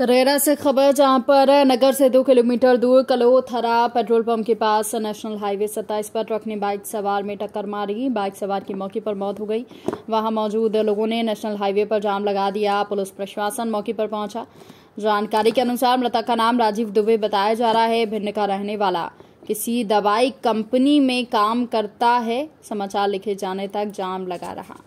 करेरा से खबर जहां पर नगर से दो किलोमीटर दूर कलोथरा पेट्रोल पंप के पास नेशनल हाईवे सत्ताईस पर ट्रक ने बाइक सवार में टक्कर मारी बाइक सवार की मौके पर मौत हो गई वहां मौजूद लोगों ने नेशनल हाईवे पर जाम लगा दिया पुलिस प्रशासन मौके पर पहुंचा जानकारी के अनुसार मृतक का नाम राजीव दुबे बताया जा रहा है भिन्न का रहने वाला किसी दवाई कंपनी में काम करता है समाचार लिखे जाने तक जाम लगा रहा